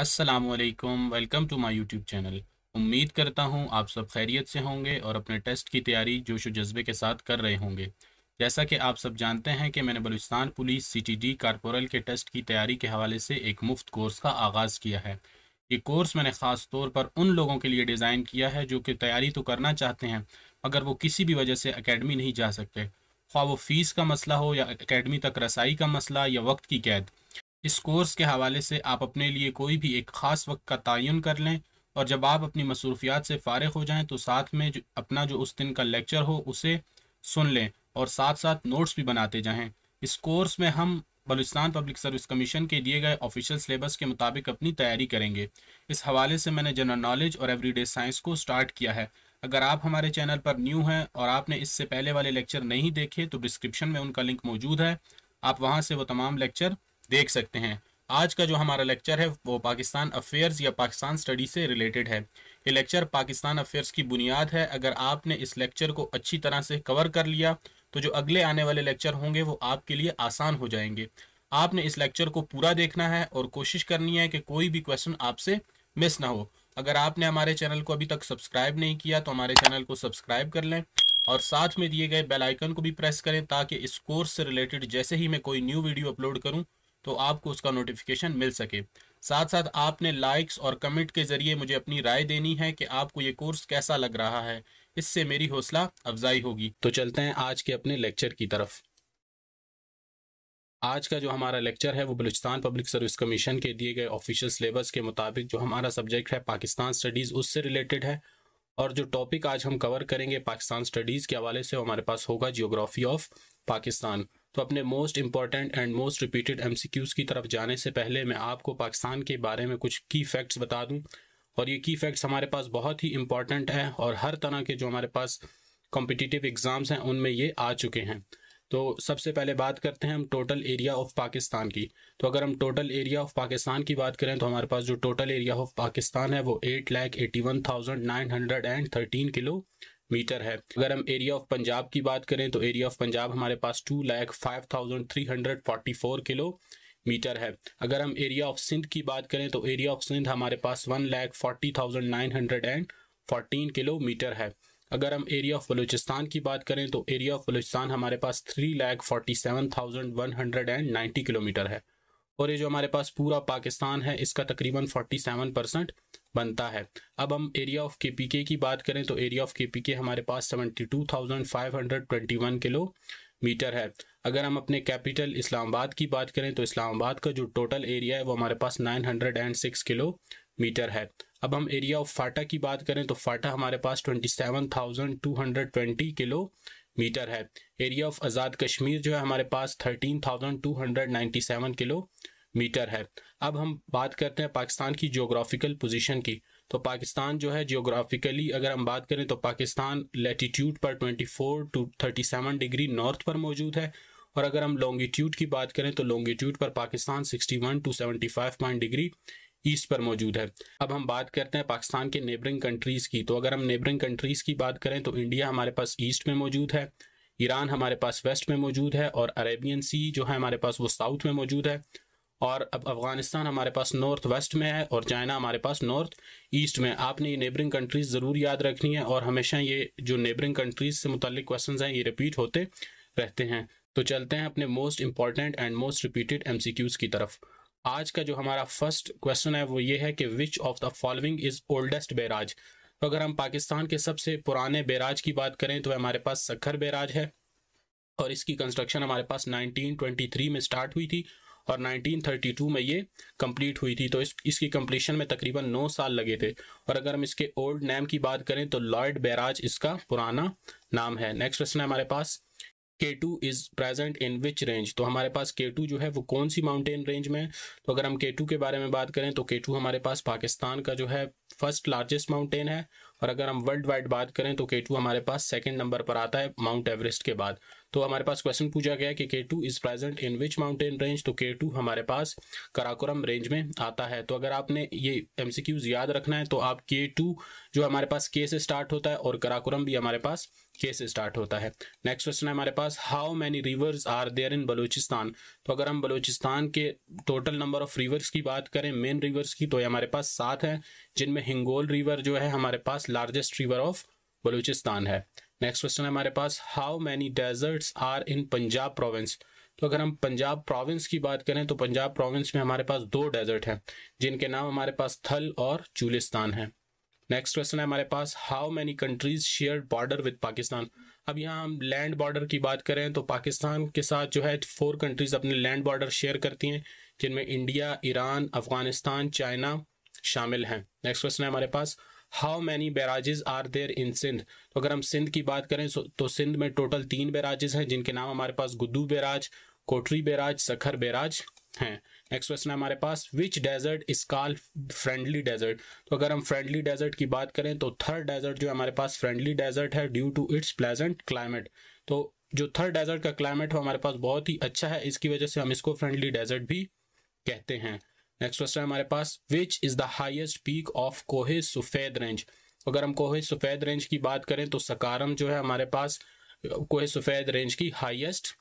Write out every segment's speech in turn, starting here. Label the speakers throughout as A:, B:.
A: असलकम welcome to my YouTube channel उम्मीद करता हूँ आप सब खैरियत से होंगे और अपने टेस्ट की तैयारी जोश जज्बे के साथ कर रहे होंगे जैसा कि आप सब जानते हैं कि मैंने Balochistan police C T D corporal के टेस्ट की तैयारी के हवाले से एक मुफ्त कोर्स का आगाज़ किया है ये कोर्स मैंने ख़ास तौर पर उन लोगों के लिए डिज़ाइन किया है जो कि तैयारी तो करना चाहते हैं मगर वो किसी भी वजह से अकेडमी नहीं जा सकते ख्वा वो फ़ीस का मसला हो या अकेडमी तक रसाई का मसला या वक्त की कैद इस कोर्स के हवाले से आप अपने लिए कोई भी एक ख़ास वक्त का तयन कर लें और जब आप अपनी मसरूफियात से फ़ारग हो जाएं तो साथ में जो अपना जो उस दिन का लेक्चर हो उसे सुन लें और साथ साथ नोट्स भी बनाते जाएं इस कोर्स में हम बलुस्तान पब्लिक सर्विस कमीशन के दिए गए ऑफिशियल सिलेबस के मुताबिक अपनी तैयारी करेंगे इस हवाले से मैंने जनरल नॉलेज और एवरीडे साइंस को स्टार्ट किया है अगर आप हमारे चैनल पर न्यू हैं और आपने इससे पहले वाले लेक्चर नहीं देखे तो डिस्क्रिप्शन में उनका लिंक मौजूद है आप वहाँ से वो तमाम लेक्चर देख सकते हैं आज का जो हमारा लेक्चर है वो पाकिस्तान अफेयर्स या पाकिस्तान स्टडी से रिलेटेड है ये लेक्चर पाकिस्तान अफेयर्स की बुनियाद है अगर आपने इस लेक्चर को अच्छी तरह से कवर कर लिया तो जो अगले आने वाले लेक्चर होंगे वो आपके लिए आसान हो जाएंगे आपने इस लेक्चर को पूरा देखना है और कोशिश करनी है कि कोई भी क्वेश्चन आपसे मिस ना हो अगर आपने हमारे चैनल को अभी तक सब्सक्राइब नहीं किया तो हमारे चैनल को सब्सक्राइब कर लें और साथ में दिए गए बेल आइकन को भी प्रेस करें ताकि इस कोर्स से रिलेटेड जैसे ही मैं कोई न्यू वीडियो अपलोड करूं तो आपको उसका नोटिफिकेशन मिल सके साथ साथ आपने लाइक्स और कमेंट के जरिए मुझे अपनी राय देनी है कि आपको ये कोर्स कैसा लग रहा है इससे मेरी हौसला अफजाई होगी तो चलते हैं आज के अपने लेक्चर की तरफ आज का जो हमारा लेक्चर है वो बलूचिस्तान पब्लिक सर्विस कमीशन के दिए गए ऑफिशियल सिलेबस के मुताबिक जो हमारा सब्जेक्ट है पाकिस्तान स्टडीज़ उससे रिलेटेड है और जो टॉपिक आज हम कवर करेंगे पाकिस्तान स्टडीज़ के हवाले से हमारे पास होगा जियोग्राफी ऑफ पाकिस्तान तो अपने most important and most repeated M की तरफ जाने से पहले मैं आपको पाकिस्तान के बारे में कुछ की फैक्ट्स बता दूँ और ये की फैक्ट्स हमारे पास बहुत ही इंपॉर्टेंट है और हर तरह के जो हमारे पास कॉम्पिटिटिव एग्ज़ाम्स हैं उनमें ये आ चुके हैं तो सबसे पहले बात करते हैं हम टोटल एरिया ऑफ पाकिस्तान की तो अगर हम टोटल एरिया ऑफ पाकिस्तान की बात करें तो हमारे पास जो टोटल एरिया ऑफ पाकिस्तान है वो eight lakh eighty one thousand nine hundred and thirteen kilometre है अगर हम एरिया ऑफ पंजाब की बात करें तो एरिया ऑफ पंजाब हमारे पास two lakh five thousand three hundred forty four kilometre है अगर हम एरिया ऑफ सिंध की बात करें तो एरिया ऑफ सिंध हमारे पास one lakh forty thousand nine hundred and fourteen kilometre है अगर हम एरिया ऑफ बलूचिस्तान की बात करें तो एरिया ऑफ बलूचिस्तान हमारे पास three lakh forty seven thousand one hundred and ninety kilometre है और ये जो हमारे पास पूरा पाकिस्तान है इसका तकरीबन 47 परसेंट बनता है अब हम एरिया ऑफ के की बात करें तो एरिया ऑफ के हमारे पास 72,521 मीटर है अगर हम अपने कैपिटल इस्लामाबाद की बात करें तो इस्लामाबाद का जो टोटल एरिया है वो हमारे पास 906 मीटर है अब हम एरिया ऑफ फाटा की बात करें तो फाटा हमारे पास 27,220 किलो मीटर है एरिया ऑफ आज़ाद कश्मीर जो है हमारे पास thirteen thousand two hundred ninety seven kilometre है अब हम बात करते हैं पाकिस्तान की जोग्राफिकल पोजीशन की तो पाकिस्तान जो है जियोग्राफिकली अगर हम बात करें तो पाकिस्तान लेटीट्यूड पर twenty four to thirty seven degree north पर मौजूद है और अगर हम लॉन्गीट्यूड की बात करें तो लॉन्गीट्यूड पर Pakistan sixty one to seventy five point degree east पर मौजूद है अब हम बात करते हैं पाकिस्तान के नेबरिंग कंट्रीज़ की तो अगर हम नेबरिंग कंट्रीज़ की बात करें तो इंडिया हमारे पास ईस्ट में मौजूद है ईरान हमारे पास वेस्ट में मौजूद है और अरेबियन सी जो है हमारे पास वो साउथ में मौजूद है और अब अफ़गानिस्तान हमारे पास नॉर्थ वेस्ट में है और चाइना हमारे पास नॉर्थ ईस्ट में आपने ये नेबरिंग कंट्रीज़ ज़रूर याद रखनी है और हमेशा ये जो नेबरिंग कंट्रीज़ से मुतलिक क्वेश्चन हैं ये रिपीट होते रहते हैं तो चलते हैं अपने most important and most repeated M की तरफ आज का जो हमारा फर्स्ट क्वेश्चन है वो ये है कि which of the following is oldest barrage तो अगर हम पाकिस्तान के सबसे पुराने बैराज की बात करें तो हमारे पास सखर बैराज है और इसकी कंस्ट्रक्शन हमारे पास 1923 में स्टार्ट हुई थी और 1932 में ये कंप्लीट हुई थी तो इस इसकी कंप्लीशन में तकरीबन नौ साल लगे थे और अगर हम इसके ओल्ड नेम की बात करें तो लॉर्ड बैराज इसका पुराना नाम है नेक्स्ट क्वेश्चन है हमारे पास K2 is present in which range तो हमारे पास K2 जो है वो कौन सी माउंटेन रेंज में तो अगर हम K2 के बारे में बात करें तो K2 हमारे पास पाकिस्तान का जो है फर्स्ट लार्जेस्ट माउंटेन है और अगर हम वर्ल्ड वाइड बात करें तो K2 हमारे पास सेकेंड नंबर पर आता है माउंट एवरेस्ट के बाद तो हमारे पास क्वेश्चन पूछा गया कि K2 is present in which mountain range तो K2 हमारे पास कराकोरम रेंज में आता है तो अगर आपने ये क्यूज याद रखना है तो आप K2 जो हमारे पास K से स्टार्ट होता है और कराकोरम भी हमारे पास के से स्टार्ट होता है नेक्स्ट क्वेश्चन है हमारे पास how many rivers are there in Balochistan तो अगर हम बलूचिस्तान के टोटल नंबर ऑफ रिवर्स की बात करें मेन रिवर्स की तो ये हमारे पास सात हैं जिनमें हिंगोल रिवर जो है हमारे पास लार्जेस्ट रिवर ऑफ बलूचिस्तान है नेक्स्ट क्वेश्चन है हमारे पास how many deserts are in Punjab province तो अगर हम पंजाब प्रोविंस की बात करें तो पंजाब प्रोविंस में हमारे पास दो डेजर्ट हैं जिनके नाम हमारे पास थल और चूलिस्तान है नेक्स्ट क्वेश्चन है हमारे पास how many countries share border with Pakistan अब यहाँ हम लैंड बॉर्डर की बात करें तो पाकिस्तान के साथ जो है फोर कंट्रीज अपने लैंड बॉर्डर शेयर करती हैं जिनमें इंडिया ईरान अफगानिस्तान चाइना शामिल हैं नेक्स्ट क्वेश्चन है हमारे पास how many barrages are there in Sindh तो अगर हम सिंध की बात करें तो सिंध में टोटल तीन बैराजेज हैं जिनके नाम हमारे पास Guddu barrage Kotri barrage Sukkur barrage हैं नेक्स्ट क्वेश्चन हमारे पास which desert is call friendly desert तो अगर हम फ्रेंडली डेजर्ट की बात करें तो थर्ड डेजर्ट जो हमारे पास फ्रेंडली डेजर्ट है due to its pleasant climate तो जो थर्ड डेजर्ट का क्लाइमेट है हमारे पास बहुत ही अच्छा है इसकी वजह से हम इसको फ्रेंडली डेजर्ट भी कहते हैं नेक्स्ट क्वेश्चन हमारे पास which is the highest peak of Kohe Safed range अगर हम कोहे सफेद रेंज की बात करें तो सकारम जो है हमारे पास कोहे सफेद रेंज की हाइएस्ट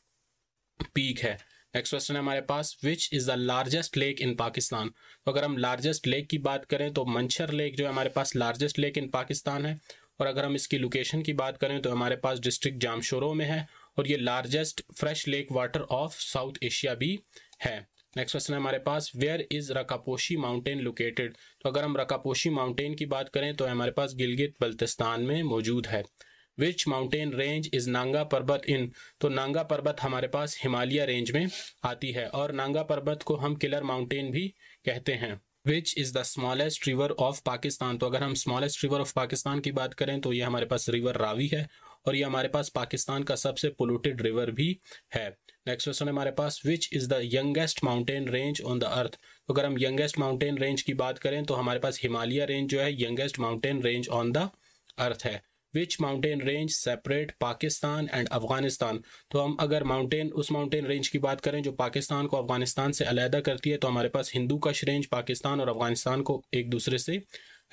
A: पीक है नेक्स्ट क्वेश्चन है हमारे पास which is the largest lake in Pakistan तो अगर हम लार्जेस्ट लेक की बात करें तो मंचर लेक जो है हमारे पास लार्जेस्ट लेक इन पाकिस्तान है और अगर हम इसकी लोकेशन की बात करें तो हमारे पास डिस्ट्रिक्ट जामशोरों में है और ये largest fresh lake water of South Asia भी है नेक्स्ट क्वेश्चन है हमारे पास where is Rakaposhi mountain located तो अगर हम रकापोशी माउंटेन की बात करें तो हमारे पास गिलगित बल्तिस्तान में मौजूद है which mountain range is Nanga Parbat in तो नांगा पर्वत हमारे पास हिमालय रेंज में आती है और नांगा पर्वत को हम किलर माउंटेन भी कहते हैं which is the smallest river of Pakistan तो अगर हम स्मॉलेस्ट रिवर ऑफ पाकिस्तान की बात करें तो ये हमारे पास रिवर रावी है और ये हमारे पास पाकिस्तान का सबसे पोल्यूटेड रिवर भी है नेक्स्ट क्वेश्चन हमारे पास which is the youngest mountain range on the earth तो अगर हम यंगेस्ट माउंटेन रेंज की बात करें तो हमारे पास हिमालय रेंज जो है youngest mountain range on the earth है which mountain range separate Pakistan and Afghanistan तो हम अगर माउंटेन उस माउंटेन रेंज की बात करें जो पाकिस्तान को अफगानिस्तान से अलहदा करती है तो हमारे पास हिंदू कश रेंज पाकिस्तान और अफगानिस्तान को एक दूसरे से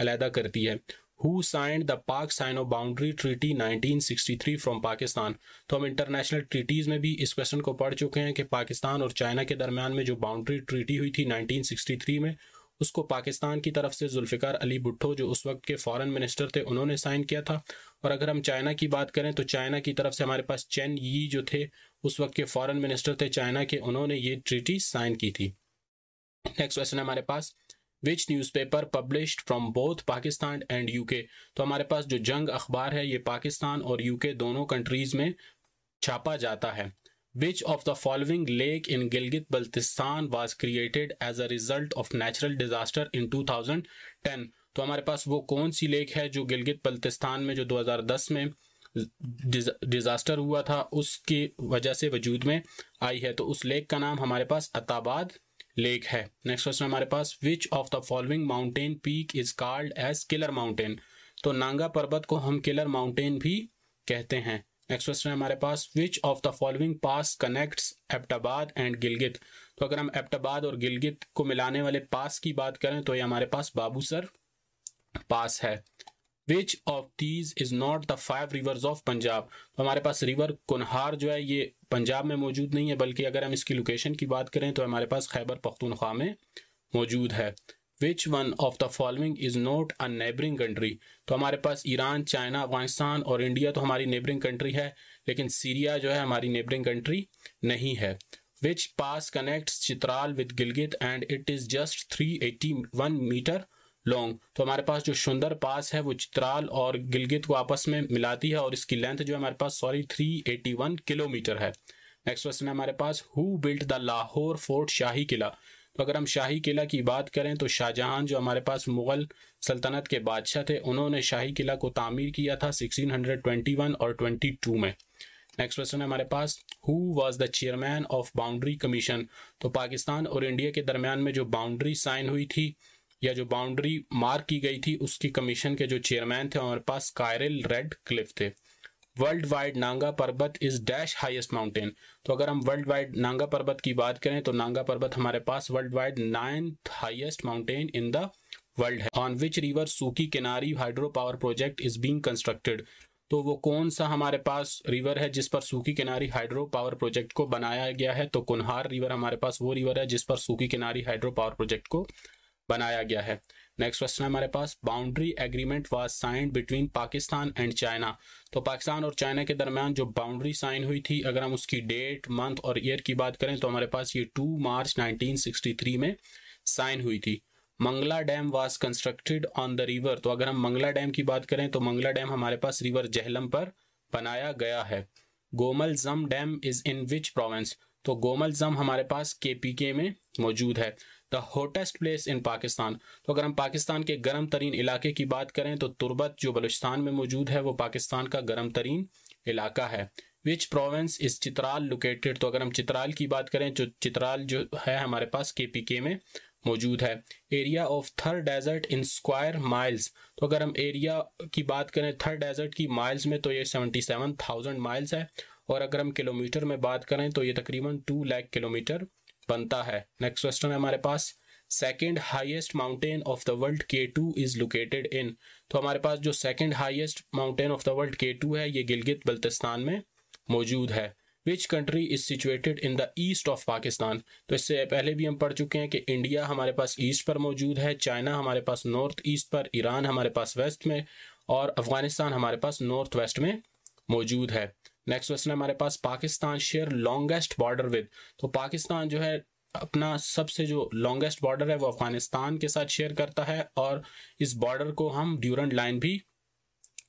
A: अलहदा करती है who sign the Pak Sino boundary treaty 1963 from Pakistan तो हम इंटरनेशनल ट्रीटीज़ में भी इस क्वेश्चन को पढ़ चुके हैं कि पाकिस्तान और चाइना के दरमियान में जो बाउंड्री ट्रीटी हुई थी नाइनटीन सिक्सटी थ्री में उसको पाकिस्तान की तरफ से जुल्फ़िकार अली भुट्टो जो उस वक्त के फॉरेन मिनिस्टर थे उन्होंने साइन किया था और अगर हम चाइना की बात करें तो चाइना की तरफ से हमारे पास चैन यी जो थे उस वक्त के फॉरेन मिनिस्टर थे चाइना के उन्होंने ये ट्रीटी साइन की थी नेक्स्ट क्वेश्चन हमारे पास which newspaper published from both Pakistan and UK तो हमारे पास जो जंग अखबार है ये पाकिस्तान और यूके दोनों कंट्रीज में छापा जाता है Which of the following lake in Gilgit Baltistan was created as a result of natural disaster in 2010? तो हमारे पास वो कौन सी लेक है जो गिलगित बल्तिस्तान में जो 2010 में डिजास्टर हुआ था उसकी वजह से वजूद में आई है तो उस लेक का नाम हमारे पास अताबाद लेक है नेक्स्ट क्वेश्चन हमारे पास which of the following mountain peak is called as killer mountain तो नांगा पर्वत को हम किलर माउंटेन भी कहते हैं नेक्स्ट क्वेश्चन है हमारे पास which of the following pass connects Abbottabad and Gilgit तो अगर हम एप्टाबाद और गिलगित को मिलाने वाले पास की बात करें तो ये हमारे पास बाबूसर पास है which of these is not the five rivers of Punjab तो हमारे पास रिवर कुनहार जो है ये पंजाब में मौजूद नहीं है बल्कि अगर हम इसकी लोकेशन की बात करें तो हमारे पास खैबर पख्तूनख्वा में मौजूद है which one of the following is not a neighbouring country तो हमारे पास ईरान चाइना अफगानिस्तान और इंडिया तो हमारी नेबरिंग कंट्री है लेकिन सीरिया जो है हमारी नेबरिंग कंट्री नहीं है which pass connect Chitral with Gilgit and it is just three eighty one metre long तो हमारे पास जो सुंदर पास है वो चित्राल और गिलगित को आपस में मिलाती है और इसकी लेंथ जो है हमारे पास sorry three eighty one kilometre है नेक्स्ट क्वेश्चन है हमारे पास who built the Lahore fort Shahi Qila अगर हम शाही किला की बात करें तो शाहजहां जो हमारे पास मुग़ल सल्तनत के बादशाह थे उन्होंने शाही किला को तामीर किया था 1621 और 22 में नेक्स्ट क्वेश्चन है हमारे पास who was the chairman of boundary commission तो पाकिस्तान और इंडिया के दरमियान में जो बाउंड्री साइन हुई थी या जो बाउंड्री मार्क की गई थी उसकी कमीशन के जो चेयरमैन थे हमारे पास कायरल रेड क्लिफ थे world wide Nanga Parbat is dash highest mountain तो अगर हम वर्ल्ड वाइड नांगा पर्वत की बात करें तो नांगा पर्वत हमारे पास world wide ninth highest mountain in the world है on which river Sukki Kinari hydro power project is being constructed तो वो कौन सा हमारे पास रिवर है जिस पर सूखी किनारी हाइड्रो पावर प्रोजेक्ट को बनाया गया है तो कुनहार रिवर हमारे पास वो रिवर है जिस पर सूखी किनारी हाइड्रो पावर प्रोजेक्ट को बनाया गया है नेक्स्ट क्वेश्चन है हमारे पास boundary agreement was signed between Pakistan and China तो पाकिस्तान और चाइना के दरमियान जो बाउंड्री साइन हुई थी अगर हम उसकी डेट मंथ और ईयर की बात करें तो हमारे पास ये टू मार्च 1963 में साइन हुई थी Mangla dam was constructed on the river तो अगर हम मंगला डैम की बात करें तो मंगला डैम हमारे पास रिवर जहलम पर बनाया गया है Gomal Zam dam is in which province तो गोमल जम हमारे पास के में मौजूद है the hottest place in Pakistan तो अगर हम पाकिस्तान के गर्म तरीन इलाके की बात करें तो तुर्बत जो बलुचस्तान में मौजूद है वो पाकिस्तान का गर्म तरीन इलाका है which province is Chitral located तो अगर हम चित्राल की बात करें जो तो चित्राल जो है हमारे पास के पी के में मौजूद है area of Thar desert in square miles तो अगर हम एरिया की बात करें थर डेजर्ट की माइल्स में तो ये सेवेंटी सेवन थाउजेंड माइल्स है और अगर हम किलोमीटर में बात करें तो ये तकरीबन टू लाख किलोमीटर बनता है नेक्स्ट क्वेश्चन है हमारे पास second highest mountain of the world K two is located in तो हमारे पास जो second highest mountain of the world K two है ये गिलगित बल्तिस्तान में मौजूद है which country is situated in the east of Pakistan तो इससे पहले भी हम पढ़ चुके हैं कि इंडिया हमारे पास ईस्ट पर मौजूद है चाइना हमारे पास नॉर्थ ईस्ट पर ईरान हमारे पास वेस्ट में और अफगानिस्तान हमारे पास नॉर्थ वेस्ट में मौजूद है नेक्स्ट क्वेश्चन है हमारे पास Pakistan share longest border with तो पाकिस्तान जो है अपना सबसे जो लॉन्गेस्ट बॉर्डर है वो अफगानिस्तान के साथ शेयर करता है और इस बॉर्डर को हम ड्यूरेंट लाइन भी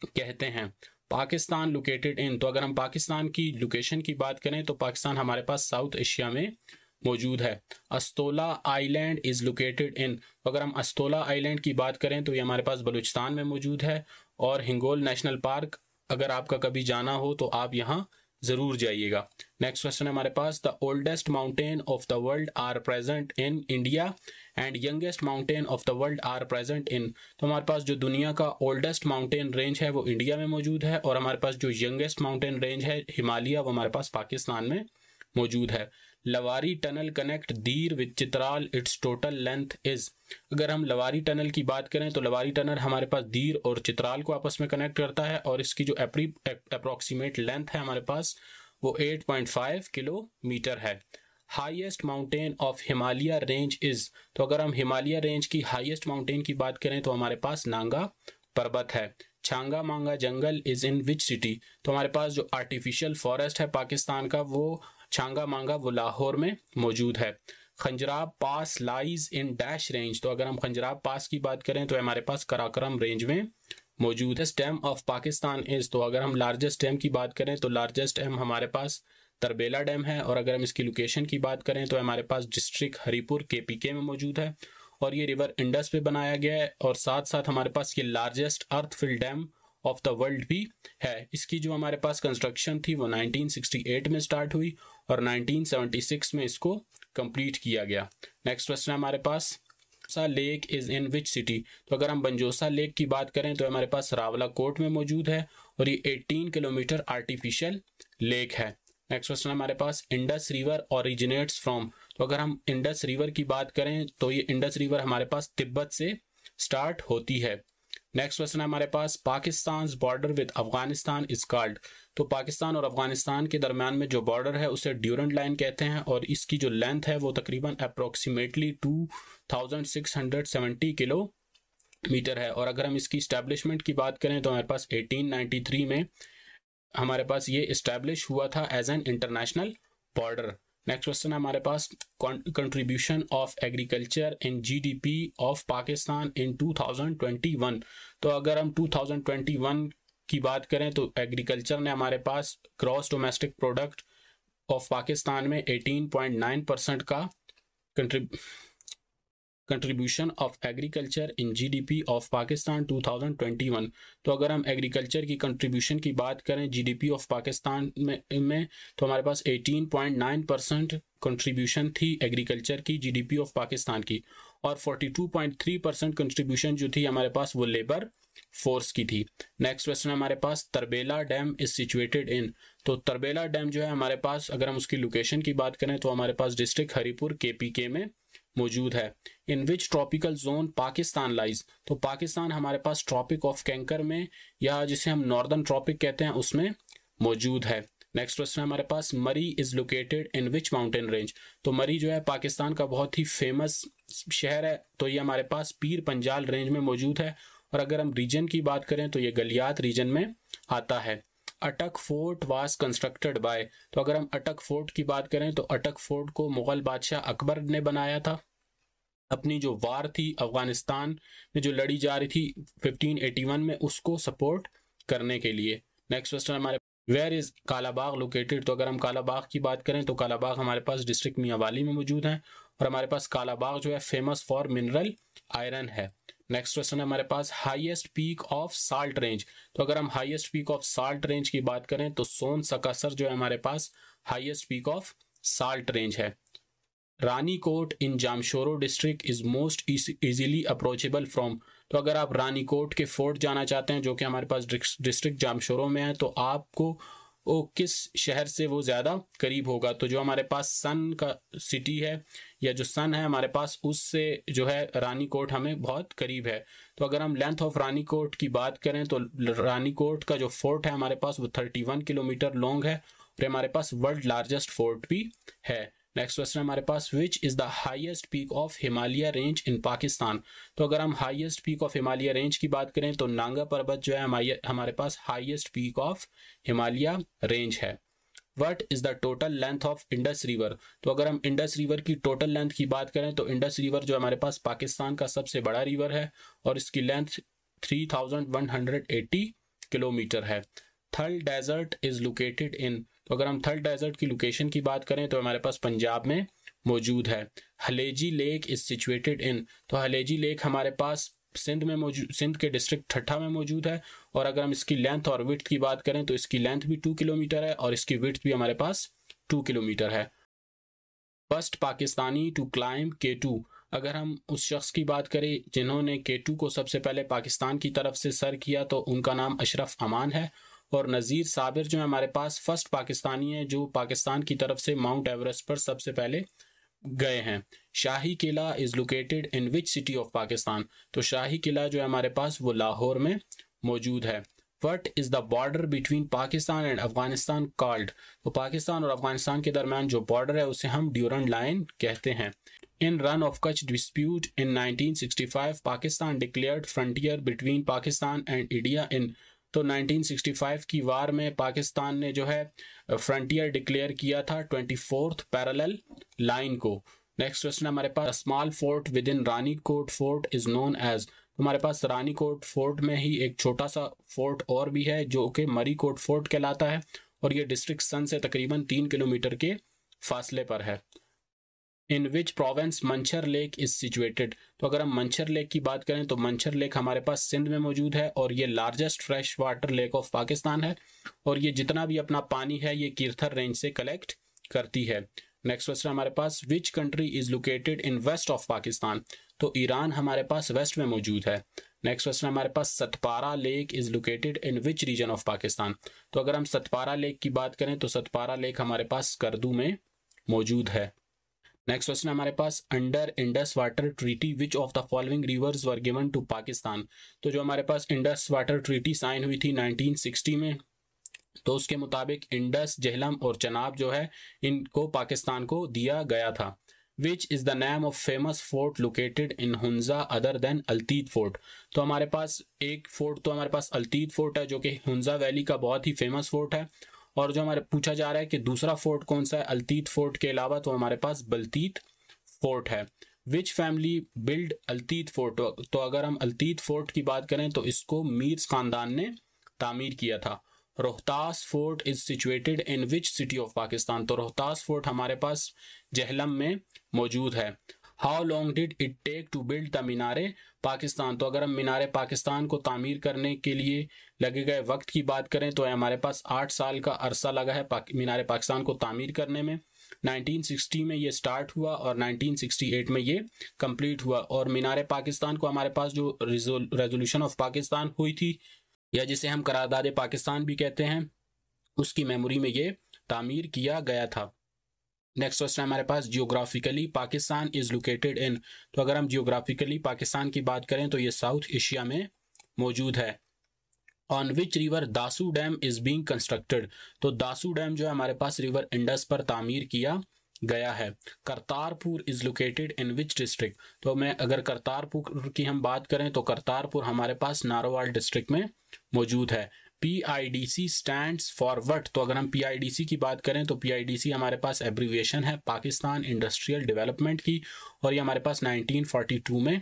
A: कहते हैं पाकिस्तान लोकेटेड इन तो अगर हम पाकिस्तान की लोकेशन की बात करें तो पाकिस्तान हमारे पास साउथ एशिया में मौजूद है Astola island is located in अगर हम अस्तोला आइलैंड की बात करें तो ये हमारे पास बलूचिस्तान में मौजूद है और हिंगोल नेशनल पार्क अगर आपका कभी जाना हो तो आप यहाँ जरूर जाइएगा नेक्स्ट क्वेश्चन हमारे पास the oldest mountain of the world are present in India and youngest mountain of the world are present in तो हमारे पास जो दुनिया का ओल्डेस्ट माउंटेन रेंज है वो इंडिया में मौजूद है और हमारे पास जो यंगेस्ट माउंटेन रेंज है हिमालय वो हमारे पास पाकिस्तान में मौजूद है Lowari tunnel connect Dir with Chitral its total length is अगर हम लवारी टनल की बात करें तो लवारी टनल हमारे पास दीर और चित्राल को आपस में कनेक्ट करता है और इसकी जो अप्रोक्सीमेट लेंथ है हमारे पास वो 8.5 किलोमीटर है highest mountain of Himalaya range is तो अगर हम हिमालय रेंज की हाईएस्ट माउंटेन की बात करें तो हमारे पास नांगा पर्वत है छांगा मांगा jungle is in which city तो हमारे पास जो आर्टिफिशियल फॉरेस्ट है पाकिस्तान का वो छांगा मांगा वो लाहौर में मौजूद है Khunjerab pass lies in dash range तो अगर हम खंजराब पास की बात करें तो हमारे पास कराक्रम रेंज में मौजूद है डैम ऑफ पाकिस्तान इज तो अगर हम लार्जेस्ट डैम की बात करें तो लार्जेस्ट डैम हमारे पास तरबेला डैम है और अगर हम इसकी लोकेशन की बात करें तो हमारे पास डिस्ट्रिक्ट हरीपुर के पी के में मौजूद है और ये रिवर इंडस पे बनाया गया है और साथ साथ हमारे पास ये largest earthfill dam of the world भी है इसकी जो हमारे पास कंस्ट्रक्शन थी वो 1968 में स्टार्ट हुई और 1976 में इसको कंप्लीट किया गया नेक्स्ट क्वेश्चन है हमारे पास सा lake is in which city तो अगर हम बंजोसा लेक की बात करें तो हमारे पास रावला कोट में मौजूद है और ये 18 किलोमीटर आर्टिफिशियल लेक है नेक्स्ट क्वेश्चन हमारे पास इंडस रिवर ओरिजिनेट्स फ्रॉम तो अगर हम इंडस रिवर की बात करें तो ये इंडस रिवर हमारे पास तिब्बत से स्टार्ट होती है नेक्स्ट क्वेश्चन है हमारे पास Pakistan border with Afghanistan is called तो पाकिस्तान और अफगानिस्तान के दरमियान में जो बॉर्डर है उसे ड्यूरेंट लाइन कहते हैं और इसकी जो लेंथ है वो तकरीबन approximately two thousand six hundred seventy kilometre है और अगर हम इसकी इस्टेब्लिशमेंट की बात करें तो हमारे पास 1893 में हमारे पास ये इस्टेब्लिश हुआ था as an international border next question हमारे पास contribution of agriculture in GDP of Pakistan in 2021 तो अगर हम 2021 की बात करें तो एग्रीकल्चर ने हमारे पास gross domestic product of Pakistan में 18.9 परसेंट का country contribution of agriculture in GDP of Pakistan 2021 तो अगर हम एग्रीकल्चर की कंट्रीब्यूशन की बात करें जीडीपी ऑफ पाकिस्तान में में तो हमारे पास 18.9 परसेंट कंट्रीब्यूशन थी एग्रीकल्चर की जीडीपी ऑफ पाकिस्तान की और 42.3 परसेंट कंट्रीब्यूशन जो थी हमारे पास वो लेबर फोर्स की थी नेक्स्ट क्वेश्चन हमारे पास Tarbela dam is situated in तो तरबेला डैम जो है हमारे पास अगर हम उसकी लोकेशन की बात करें तो हमारे पास डिस्ट्रिक्ट हरिपुर के में मौजूद है in which tropical zone Pakistan lies तो पाकिस्तान हमारे पास ट्रॉपिक ऑफ कैंकर में या जिसे हम नॉर्दर्न ट्रॉपिक कहते हैं उसमें मौजूद है नेक्स्ट क्वेश्चन हमारे पास Murree is located in which mountain range तो मरी जो है पाकिस्तान का बहुत ही फेमस शहर है तो ये हमारे पास पीर पंजाल रेंज में मौजूद है और अगर हम रीजन की बात करें तो ये गलियात रीजन में आता है अटक फोर्ट वाज कंस्ट्रक्टेड बाय तो अगर हम अटक फोर्ट की बात करें तो अटक फोर्ट को मुगल बादशाह अकबर ने बनाया था अपनी जो वार थी अफगानिस्तान में जो लड़ी जा रही थी 1581 में उसको सपोर्ट करने के लिए नेक्स्ट क्वेश्चन हमारे वेयर इज कालाबाग लोकेटेड तो अगर हम कालाबाग की बात करें तो कालाबाग हमारे पास डिस्ट्रिक्ट मियावाली में मौजूद है और हमारे पास कालाबाग जो है फेमस फॉर मिनरल आयरन है नेक्स्ट क्वेश्चन है हमारे पास highest peak of salt range तो अगर हम highest peak of salt range की बात करें तो सोन सकासर जो है हमारे पास highest peak of salt range है Rani Kot in Jamshoro district is most easily approachable from तो अगर आप रानी कोट के फोर्ट जाना चाहते हैं जो कि हमारे पास डिस्ट्रिक्ट जामशोरो में है तो आपको वो किस शहर से वो ज़्यादा करीब होगा तो जो हमारे पास सन का सिटी है या जो सन है हमारे पास उससे जो है रानी कोट हमें बहुत करीब है तो अगर हम लेंथ ऑफ रानी कोट की बात करें तो रानी कोट का जो फोर्ट है हमारे पास वो थर्टी वन किलोमीटर लॉन्ग है और हमारे पास वर्ल्ड लार्जेस्ट फोर्ट भी है नेक्स्ट क्वेश्चन हमारे पास which is the highest peak of Himalaya range in Pakistan तो अगर हम highest peak of Himalaya range की बात करें तो नांगा पर्वत जो है हमारे पास highest peak of Himalaya range है what is the total length of Indus river तो अगर हम इंडस रिवर की टोटल लेंथ की बात करें तो इंडस रिवर जो हमारे पास पाकिस्तान का सबसे बड़ा रिवर है और इसकी लेंथ थ्री किलोमीटर है थल डेजर्ट इज लोकेटेड इन तो अगर हम थल डेजर्ट की लोकेशन की बात करें तो हमारे पास पंजाब में मौजूद है Haleji lake is situated in तो हलेजी लेक हमारे पास सिंध में मौजूद सिंध के डिस्ट्रिक्ट ठट्ठा में मौजूद है और अगर हम इसकी लेंथ और विथ की बात करें तो इसकी लेंथ भी टू किलोमीटर है और इसकी विथ भी हमारे पास टू किलोमीटर है first Pakistani to climb K two अगर हम उस शख्स की बात करें जिन्होंने के टू को सबसे पहले पाकिस्तान की तरफ से सर किया तो उनका नाम अशरफ अमान है और नज़ीर साबिर जो है हमारे पास फर्स्ट पाकिस्तानी है जो पाकिस्तान की तरफ से माउंट एवरेस्ट पर सबसे पहले गए हैं Shahi Qila is located in which city of Pakistan तो शाही किला जो है हमारे पास वो लाहौर में मौजूद है what is the border between Pakistan and Afghanistan called तो पाकिस्तान और अफगानिस्तान के दरमियान जो बॉर्डर है उसे हम ड्यूरन लाइन कहते हैं in Rann of Kutch dispute in 1965 Pakistan declared frontier between Pakistan and India in तो 1965 की वार में पाकिस्तान ने जो है फ्रंटियर डिक्लेयर किया था ट्वेंटी फोर्थ पैरल लाइन को नेक्स्ट क्वेश्चन हमारे पास small fort within Rani Kot fort is known as हमारे पास रानी कोट फोर्ट में ही एक छोटा सा फोर्ट और भी है जो कि मरी कोट फोर्ट कहलाता है और ये डिस्ट्रिक्ट सन से तकरीबन तीन किलोमीटर के फासले पर है in which province Manchar lake is situated तो अगर हम मंचर लेक की बात करें तो मंचर लेक हमारे पास सिंध में मौजूद है और ये largest fresh water lake of Pakistan है और ये जितना भी अपना पानी है ये कीर्थर रेंज से कलेक्ट करती है नेक्स्ट क्वेश्चन हमारे पास which country is located in west of Pakistan तो ईरान हमारे पास वेस्ट में मौजूद है नेक्स्ट क्वेश्चन हमारे पास Satpara lake is located in which region of Pakistan तो अगर हम सतपारा लेक की बात करें तो सतपारा लेक हमारे पास करदू में मौजूद है नेक्स्ट क्वेश्चन हमारे पास under Indus water treaty which of the following rivers were given to Pakistan तो जो हमारे पास इंडस वाटर ट्रीटी साइन हुई थी 1960 में तो उसके मुताबिक इंडस जहलम और चनाब जो है इनको पाकिस्तान को दिया गया था which is the name of famous fort located in Hunza other than Altit fort तो हमारे पास एक फोर्ट तो हमारे पास अल्तीत फोर्ट है जो कि हुंजा वैली का बहुत ही फेमस फोर्ट है और जो हमारे पूछा जा रहा है कि दूसरा फोर्ट कौन सा है अलतीत फोर्ट के अलावा तो हमारे पास बलतीत फोर्ट है which family build Altit fort तो अगर हम अलतीत फोर्ट की बात करें तो इसको मीर खानदान ने तामीर किया था Rohtas fort is situated in which city of Pakistan तो रोहतास फोर्ट हमारे पास जहलम में मौजूद है how long did it take to build the Minare Pakistan तो अगर हम मीनार पाकिस्तान को तामीर करने के लिए लगे गए वक्त की बात करें तो हमारे पास आठ साल का अरसा लगा है पा मीनार पाकिस्तान को तामीर करने में 1960 में ये स्टार्ट हुआ और 1968 में ये कंप्लीट हुआ और मीनार पाकिस्तान को हमारे पास जो रेजोल्यूशन ऑफ पाकिस्तान हुई थी या जिसे हम करारदाद पाकिस्तान भी कहते हैं उसकी मेमोरी में ये तामीर किया गया था नेक्स्ट क्वेश्चन हमारे पास geographically Pakistan is located in तो अगर हम जियोग्राफिकली पाकिस्तान की बात करें तो ये साउथ एशिया में मौजूद है on which river Dasu dam is being constructed तो दासू डैम जो है हमारे पास रिवर इंडस पर तामीर किया गया है Kartarpur is located in which district तो मैं अगर करतारपुर की हम बात करें तो करतारपुर हमारे पास नारोवाल डिस्ट्रिक्ट में मौजूद है पीआईडीसी स्टैंड्स फॉर वट तो अगर हम सी की बात करें तो सी हमारे पास एब्रीविएशन है पाकिस्तान इंडस्ट्रियल डेवलपमेंट की और ये हमारे पास 1942 में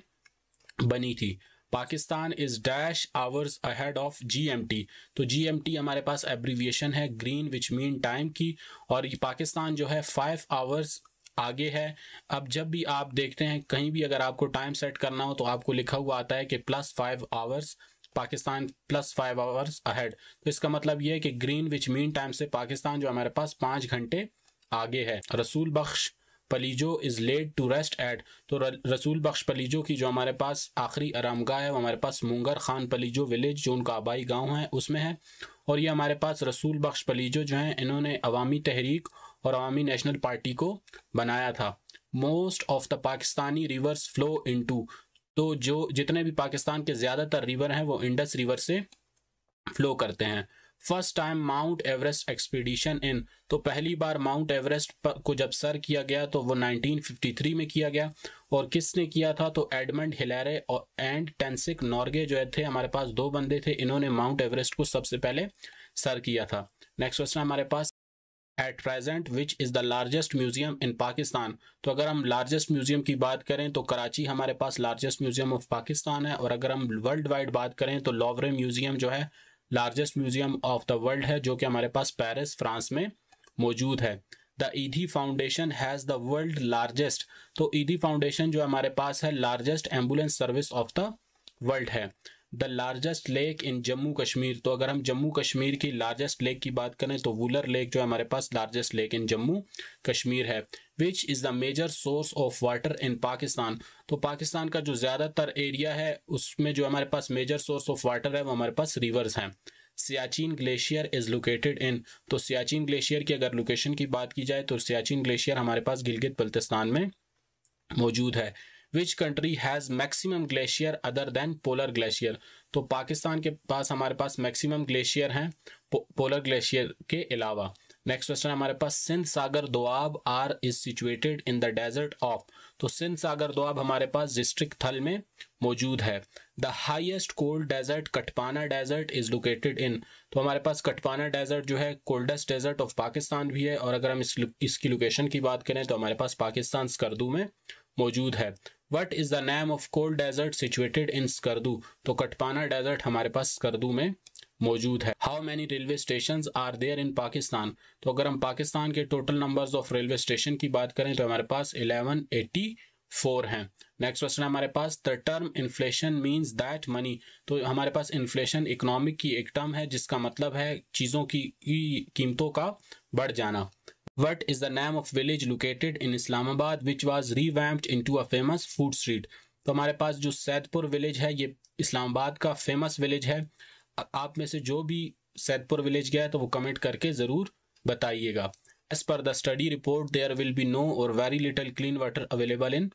A: बनी थी Pakistan is dash hours ahead of T तो टी हमारे पास एब्रीविएशन है ग्रीन विच मीन टाइम की और पाकिस्तान जो है फाइव आवर्स आगे है अब जब भी आप देखते हैं कहीं भी अगर आपको टाइम सेट करना हो तो आपको लिखा हुआ आता है कि plus five hours Pakistan plus five hours ahead तो इसका मतलब ये है कि ग्रीन विच मीन टाइम से पाकिस्तान जो हमारे पास पाँच घंटे आगे है Rasool Bakhsh Palijo is laid to rest at तो रसूल बख्श पलीजो की जो हमारे पास आखिरी आरामगाह है वो हमारे पास मुंगर खान पलीजो विलेज जो उनका आबाई गांव है उसमें है और ये हमारे पास रसूल बख्श पलीजो जो हैं इन्होंने अवामी तहरीक और अवामी नेशनल पार्टी को बनाया था most of the Pakistani rivers flow into तो जो जितने भी पाकिस्तान के ज़्यादातर रिवर हैं वो इंडस रिवर से फ्लो करते हैं first time mount Everest expedition in तो पहली बार माउंट एवरेस्ट को जब सर किया गया तो वो 1953 में किया गया और किसने किया था तो एडमंड हिलेरे और एंड टेंसिक नॉर्गे जो थे हमारे पास दो बंदे थे इन्होंने माउंट एवरेस्ट को सबसे पहले सर किया था नेक्स्ट क्वेश्चन हमारे पास at present which is the largest museum in Pakistan तो अगर हम लार्जेस्ट म्यूज़ियम की बात करें तो कराची हमारे पास लार्जेस्ट म्यूज़ियम ऑफ पाकिस्तान है और अगर हम वर्ल्ड वाइड बात करें तो लॉवरे म्यूज़ियम जो है largest museum of the world है जो कि हमारे पास पेरिस फ्रांस में मौजूद है the Edhi foundation has the world largest तो ईदी फाउंडेशन जो हमारे पास है largest ambulance service of the world है the largest lake in Jammu Kashmir तो अगर हम जम्मू कश्मीर की लार्जेस्ट लेक की बात करें तो वुलर लेक जो हमारे पास largest lake in Jammu Kashmir है which is the major source of water in Pakistan तो पाकिस्तान का जो ज़्यादातर एरिया है उसमें जो हमारे पास मेजर सोर्स ऑफ वाटर है वो हमारे पास रिवर्स हैं Siachen glacier is located in तो सियाचिन ग्लेशियर की अगर लोकेशन की बात की जाए तो सियाचिन ग्लेशियर हमारे पास गिलगित बल्तिस्तान में मौजूद है which country has maximum glacier other than polar glacier तो पाकिस्तान के पास हमारे पास मैक्सिमम ग्लेशियर हैं पोलर ग्लेशियर के अलावा नेक्स्ट क्वेश्चन हमारे पास Sindh Sagar Doab are is situated in the desert of तो सिंध सागर दोआब हमारे पास डिस्ट्रिक्ट थल में मौजूद है the highest cold desert Katpana desert is located in तो हमारे पास कटपाना डेजर्ट जो है कोल्डेस्ट डेजर्ट ऑफ पाकिस्तान भी है और अगर हम इस, इसकी लोकेशन की बात करें तो हमारे पास पाकिस्तान स्कर्दू में मौजूद है what is the name of cold desert situated in Skardu तो कटपाना डेजर्ट हमारे पास स्कर्दू में मौजूद है how many railway station are there in Pakistan तो अगर हम पाकिस्तान के total numbers of railway station की बात करें तो हमारे पास एटी फोर हैं नेक्स्ट क्वेश्चन हमारे पास the term inflation means that money तो हमारे पास इन्फ्लेशन इकोनॉमिक की एक टर्म है जिसका मतलब है चीज़ों की कीमतों का बढ़ जाना What is the name of village located in Islamabad which was revamped into a famous food street? तो हमारे पास जो सैदपुर विलेज है ये इस्लामाबाद का फेमस विलेज है आप में से जो भी सैदपुर विलेज गया है तो वो कमेंट करके ज़रूर बताइएगा as per the study report there will be no or very little clean water available in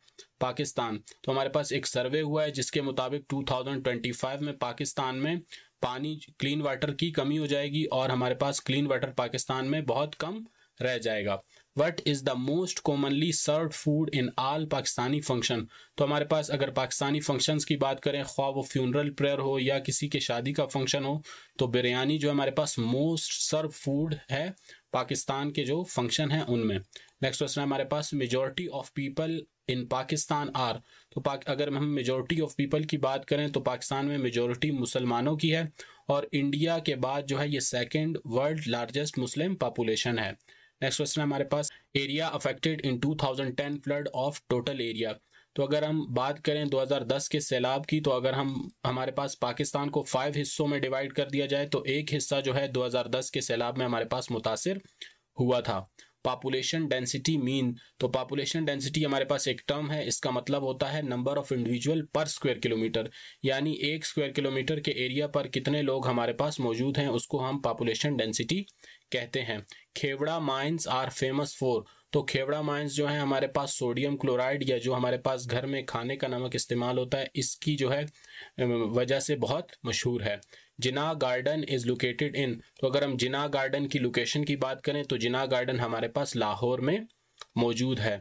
A: Pakistan तो हमारे पास एक सर्वे हुआ है जिसके मुताबिक 2025 में पाकिस्तान में पानी क्लीन वाटर की कमी हो जाएगी और हमारे पास क्लीन वाटर पाकिस्तान में बहुत कम रह जाएगा what is the most commonly serve food in all Pakistani function तो हमारे पास अगर पाकिस्तानी फंक्शंस की बात करें ख्वा वो फ्यूनरल प्रेयर हो या किसी के शादी का फंक्शन हो तो बिरयानी जो हमारे पास मोस्ट सर्व फूड है पाकिस्तान के जो फंक्शन हैं उनमें नेक्स्ट क्वेश्चन हमारे पास majority of people in Pakistan are तो पाक अगर हम मेजोरिटी ऑफ पीपल की बात करें तो पाकिस्तान में मेजोरिटी मुसलमानों की है और इंडिया के बाद जो है ये second world largest Muslim population है नेक्स्ट क्वेश्चन हमारे पास area affected in 2010 flood of total area तो अगर हम बात करें 2010 के सैलाब की तो अगर हम हमारे पास पाकिस्तान को फाइव हिस्सों में डिवाइड कर दिया जाए तो एक हिस्सा जो है 2010 के सैलाब में हमारे पास मुतासर हुआ था पॉपुलेशन डेंसिटी मीन तो पॉपुलेशन डेंसिटी हमारे पास एक टर्म है इसका मतलब होता है number of individual per square kilometer यानी एक स्क्वायर किलोमीटर के एरिया पर कितने लोग हमारे पास मौजूद हैं उसको हम पॉपुलेशन डेंसिटी कहते हैं Khewra mines are famous for तो खेवड़ा माइंस जो है हमारे पास सोडियम क्लोराइड या जो हमारे पास घर में खाने का नमक इस्तेमाल होता है इसकी जो है वजह से बहुत मशहूर है Jinnah garden is located in तो अगर हम जिना गार्डन की लोकेशन की बात करें तो जिना गार्डन हमारे पास लाहौर में मौजूद है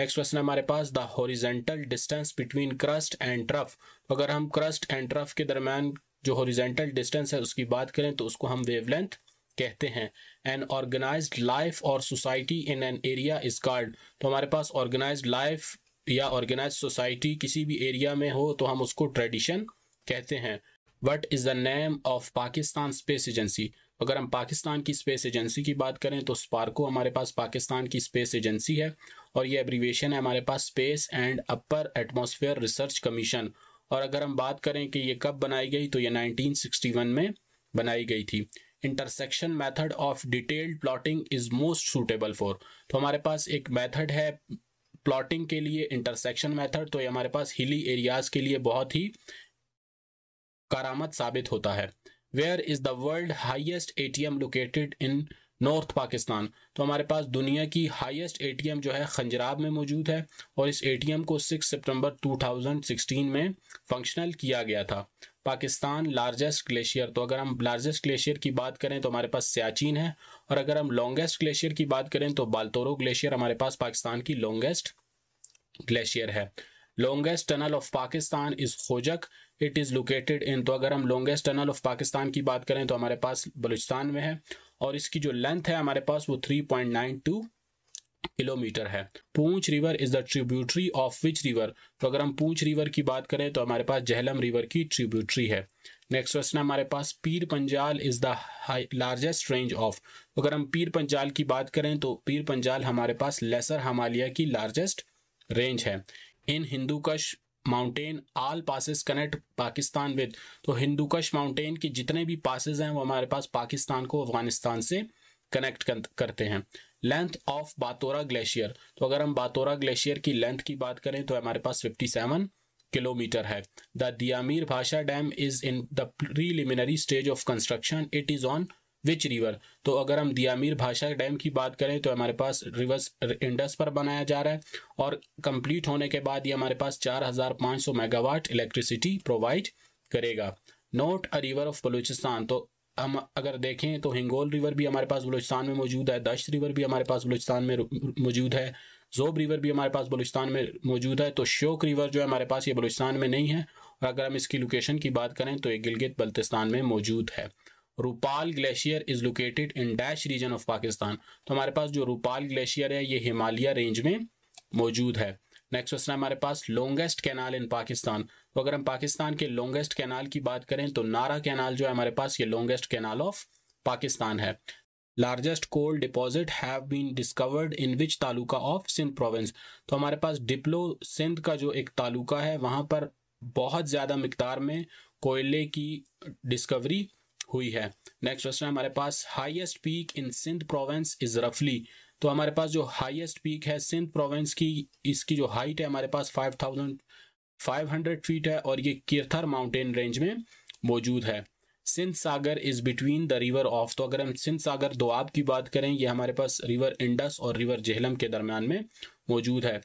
A: नेक्स्ट क्वेश्चन हमारे पास the horizontal distance between crest and trough अगर हम क्रस्ट एंड ट्रफ के दरम्यान जो हॉरिजेंटल डिस्टेंस है उसकी बात करें तो उसको हम वेवलेंथ कहते हैं an organize life or society in an area is called तो हमारे पास ऑर्गेनाइज लाइफ या ऑर्गेनाइज सोसाइटी किसी भी एरिया में हो तो हम उसको ट्रेडिशन कहते हैं what is the name of Pakistan space agency अगर हम पाकिस्तान की स्पेस एजेंसी की बात करें तो स्पार्को हमारे पास पाकिस्तान की स्पेस एजेंसी है और ये एब्रीवेशन है हमारे पास space and upper atmosphere research commission और अगर हम बात करें कि ये कब बनाई गई तो ये 1961 में बनाई गई थी intersection method of detailed plotting is most suitable for तो हमारे पास एक मेथड है प्लॉटिंग के लिए इंटरसेक्शन मेथड तो ये हमारे पास हिली एरियाज़ के लिए बहुत ही करामत साबित होता है where is the world highest ATM located in north Pakistan तो हमारे पास दुनिया की ए टी एम जो है खंजराब में मौजूद है और इस ए टी एम को सिक्स टू थाउजेंड सिक्सटीन में फंक्शनल किया गया था पाकिस्तान लार्जेस्ट ग्लेशियर तो अगर हम लार्जेस्ट ग्लेशियर की बात करें तो हमारे पास सियाचिन है और अगर हम लॉन्गेस्ट ग्लेशियर की बात करें तो बालतोरो ग्लेशियर हमारे पास पाकिस्तान की लॉन्गेस्ट ग्लेशियर है longest tunnel of Pakistan is Khojak it is located in तो अगर हम लॉन्गेस्ट टनल ऑफ पाकिस्तान की बात करें तो हमारे पास बलूचिस्तान में है और इसकी जो लेंथ है हमारे पास वो three point nine two kilometre है Poonch river is the tributary of which river तो अगर हम पूंछ रिवर की बात करें तो हमारे पास जहलम रिवर की ट्रिब्यूटरी है नेक्स्ट क्वेश्चन हमारे पास Pir Panjal is the largest range of तो अगर हम पीर पंजाल की बात करें तो पीर पंजाल हमारे पास लेसर हमालिया की लार्जेस्ट रेंज है in Hindu Kush mountain all passes connect Pakistan with तो हिंदूकश माउंटेन के जितने भी पासिस हैं वो हमारे पास पाकिस्तान को अफगानिस्तान से कनेक्ट करते हैं लेंथ ऑफ बातोरा ग्लेशियर तो अगर हम बातोरा ग्लेशियर की लेंथ की बात करें तो हमारे पास 57 किलोमीटर है the Diamer Bhasha dam is in the preliminary stage of construction it is on which river तो अगर हम दियामीर भाषा डैम की बात करें तो हमारे पास रिवर्स इंडस पर बनाया जा रहा है और कंप्लीट होने के बाद ये हमारे पास 4,500 मेगावाट इलेक्ट्रिसिटी प्रोवाइड करेगा not a river of Balochistan तो हम अगर देखें तो हिंगोल रिवर भी हमारे पास बलूचिस्तान में मौजूद है दश रिवर भी हमारे पास बलूचिस्तान में मौजूद है जोब रिवर भी हमारे पास बलूचिस्तान में मौजूद है तो श्योक रिवर जो है हमारे पास ये बलूचिस्तान में नहीं है और अगर हम इसकी लोकेशन की बात करें तो ये गिलगित बल्तिस्तान में मौजूद है Rupal glacier is located in dash region of Pakistan तो हमारे पास जो रूपाल ग्लेशियर है ये हिमालय रेंज में मौजूद है नेक्स्ट क्वेश्चन है हमारे पास लॉन्गेस्ट कैनाल इन पाकिस्तान तो अगर हम पाकिस्तान के लॉन्गेस्ट कैनाल की बात करें तो नारा कैनाल जो है हमारे पास ये लॉन्गेस्ट कैनाल ऑफ पाकिस्तान है largest coal deposit have been discovered in which taluka of Sindh province तो हमारे पास डिप्लो सिंध का जो एक तालुका है वहाँ पर बहुत ज़्यादा मकदार में कोयले की डिस्कवरी हुई है नेक्स्ट क्वेश्चन हमारे पास highest peak in Sindh province is रफली तो हमारे पास जो हाईएस्ट पीक है सिंध प्रोविंस की इसकी जो हाइट है हमारे पास 5,500 फीट है और ये किरथर माउंटेन रेंज में मौजूद है Sindh Sagar is between the river of तो अगर हम सिंध सागर दोआब की बात करें ये हमारे पास रिवर इंडस और रिवर जेहलम के दरम्यान में मौजूद है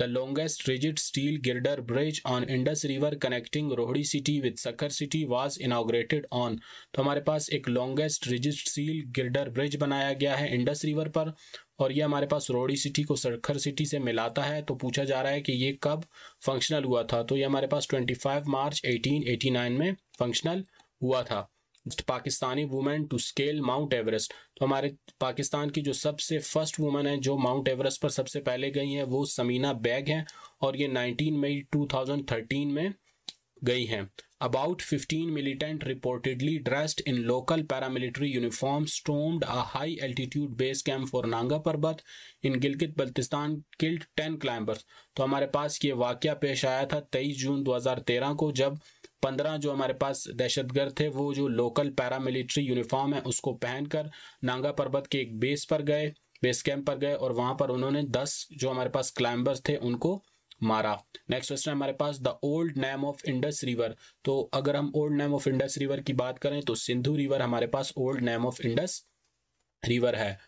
A: the longest rigid steel girder bridge on Indus River connecting Rohri city with Sakhar city was inaugurated on तो हमारे पास एक longest rigid steel girder bridge बनाया गया है इंडस रिवर पर और ये हमारे पास रोहड़ी सिटी को सखर सिटी से मिलाता है तो पूछा जा रहा है कि ये कब फंक्शनल हुआ था तो ये हमारे पास 25 मार्च 1889 में फंक्शनल हुआ था Pakistani women to scale mount Everest तो हमारे पाकिस्तान की जो सबसे फर्स्ट वुमेन है जो माउंट एवरेस्ट पर सबसे पहले गई हैं वो समीना बैग हैं और ये 19 मई 2013 में गई हैं about 15 militant reportedly dressed in local paramilitary uniform stormed a high altitude base camp for Nanga Parbat in Gilgit Baltistan killed ten climbers तो हमारे पास ये वाक्य पेश आया था 23 जून 2013 को जब पंद्रह जो हमारे पास दहशतगर्द थे वो जो लोकल पैरामिलिट्री यूनिफॉर्म है उसको पहनकर नांगा पर्वत के एक बेस पर गए बेस कैंप पर गए और वहां पर उन्होंने दस जो हमारे पास क्लाइंबर्स थे उनको मारा नेक्स्ट क्वेश्चन हमारे पास the old name of Indus river तो अगर हम old name of Indus river की बात करें तो सिंधु रिवर हमारे पास old name of Indus river है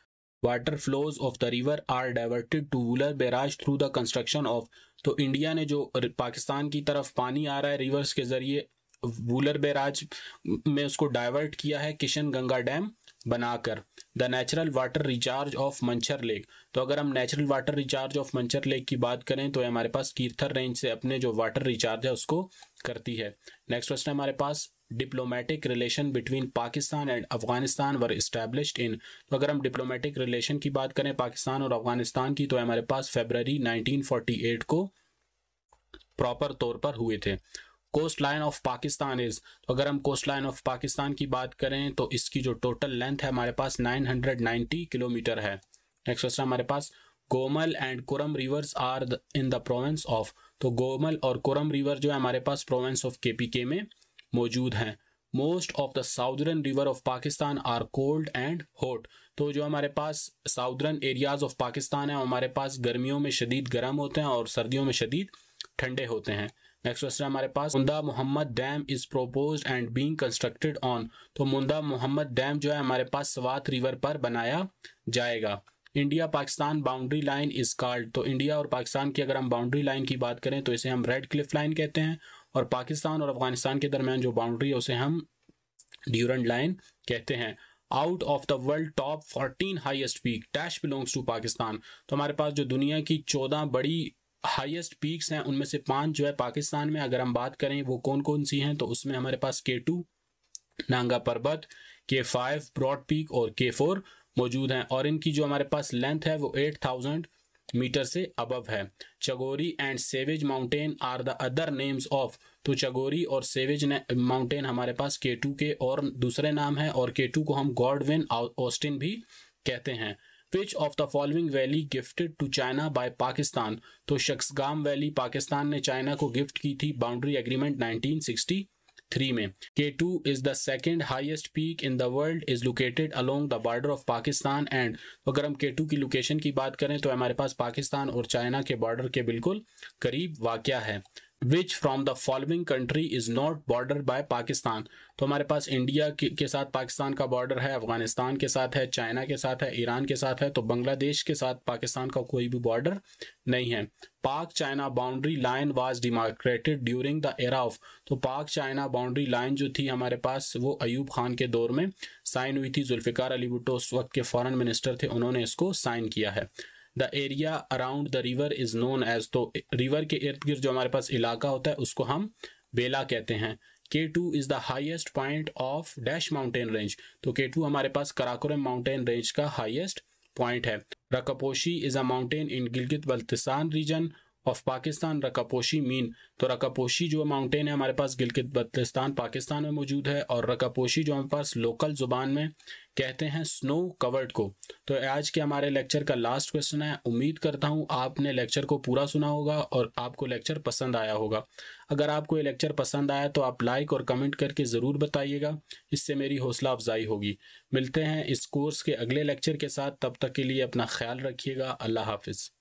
A: water flows of the river are diverted to Wular barrage through the construction of तो इंडिया ने जो पाकिस्तान की तरफ पानी आ रहा है रिवर्स के जरिए वूलर बैराज में उसको डाइवर्ट किया है किशन गंगा डैम बनाकर the natural water recharge of Manchar lake तो अगर हम natural water recharge of Manchar lake की बात करें तो हमारे पास कीर्थर रेंज से अपने जो वाटर रिचार्ज है उसको करती है नेक्स्ट क्वेश्चन हमारे पास diplomatic relation between Pakistan and Afghanistan were established in तो अगर हम डिप्लोमेटिक रिलेशन की बात करें पाकिस्तान और अफगानिस्तान की तो हमारे पास फेबररी 1948 को प्रॉपर तौर पर हुए थे coastline of Pakistan is तो अगर हम कोस्ट लाइन ऑफ पाकिस्तान की बात करें तो इसकी जो टोटल लेंथ है हमारे पास 990 किलोमीटर है नेक्स्ट क्वेश्चन हमारे पास Gomal and Kurram rivers are in the province of तो गोमल और कुरम रिवर जो है हमारे पास प्रोवेंस ऑफ केपीके में मौजूद हैं most of the southern river of Pakistan are cold and hot तो जो हमारे पास साउदर्न एरियाज ऑफ पाकिस्तान है हमारे पास गर्मियों में शदीद गर्म होते हैं और सर्दियों में शदीद ठंडे होते हैं नेक्स्ट क्वेश्चन हमारे पास Munda Mohammad dam is propose and being constructed on तो मुंदा मोहम्मद डैम जो है हमारे पास सवात रिवर पर बनाया जाएगा India Pakistan boundary line is called तो इंडिया और पाकिस्तान की अगर हम बाउंड्री लाइन की बात करें तो इसे हम रेड क्लिफ लाइन कहते हैं और पाकिस्तान और अफगानिस्तान के दरमियान जो बाउंड्री है उसे हम ड्यूरेंट लाइन कहते हैं out of the world top 14 highest peak dash belongs to Pakistan तो हमारे पास जो दुनिया की 14 बड़ी हाईएस्ट पीक्स हैं उनमें से पांच जो है पाकिस्तान में अगर हम बात करें वो कौन कौन सी हैं तो उसमें हमारे पास के टू नांगा पर्वत के फाइव ब्रॉड पीक और के फोर मौजूद हैं और इनकी जो हमारे पास लेंथ है वो एट थाउजेंड मीटर से अबव है Chogori and savage mountain are the other names of तो चगोरी और सेवेज माउंटेन हमारे पास के टू के और दूसरे नाम है और के टू को हम गॉडविन ऑस्टिन भी कहते हैं which of the following valley gifted to China by Pakistan तो शख्सगाम वैली पाकिस्तान ने चाइना को गिफ्ट की थी boundary agreement nineteen sixty three में K two is the second highest peak in the world is located along the border of Pakistan and अगर हम के to की लोकेशन की बात करें तो हमारे पास पाकिस्तान और चाइना के बॉर्डर के बिल्कुल करीब वाक़ है which from the following country is not border by Pakistan तो हमारे पास इंडिया के, साथ पाकिस्तान का बॉर्डर है अफगानिस्तान के साथ है चाइना के साथ है ईरान के साथ है तो बांग्लादेश के साथ पाकिस्तान का कोई भी बॉर्डर नहीं है Pak China boundary line was demarcated during the era of तो पाक चाइना बाउंड्री लाइन जो थी हमारे पास वो अयूब खान के दौर में साइन हुई थी जुल्फ़िकार अली भुट्टो उस वक्त के फॉरन मिनिस्टर थे उन्होंने इसको साइन किया है the area around the river is known as तो रिवर के इर्द गिर्द जो हमारे पास इलाका होता है उसको हम बेला कहते हैं K two is the highest point of dash mountain range तो के टू हमारे पास कराकोरम माउंटेन रेंज का हाइएस्ट पॉइंट है Rakaposhi is a mountain in Gilgit Baltistan region of Pakistan Rakaposhi mean तो रकापोशी जो माउंटेन है हमारे पास गिलगित बल्तिस्तान पाकिस्तान में मौजूद है और रकापोशी जो हमारे पास लोकल जुबान में कहते हैं स्नो कवर्ड को तो आज के हमारे लेक्चर का लास्ट क्वेश्चन है उम्मीद करता हूँ आपने लेक्चर को पूरा सुना होगा और आपको लेक्चर पसंद आया होगा अगर आपको ये लेक्चर पसंद आया तो आप लाइक और कमेंट करके ज़रूर बताइएगा इससे मेरी हौसला अफजाई होगी मिलते हैं इस कोर्स के अगले लेक्चर के साथ तब तक के लिए अपना ख्याल रखिएगा अल्लाह हाफिज़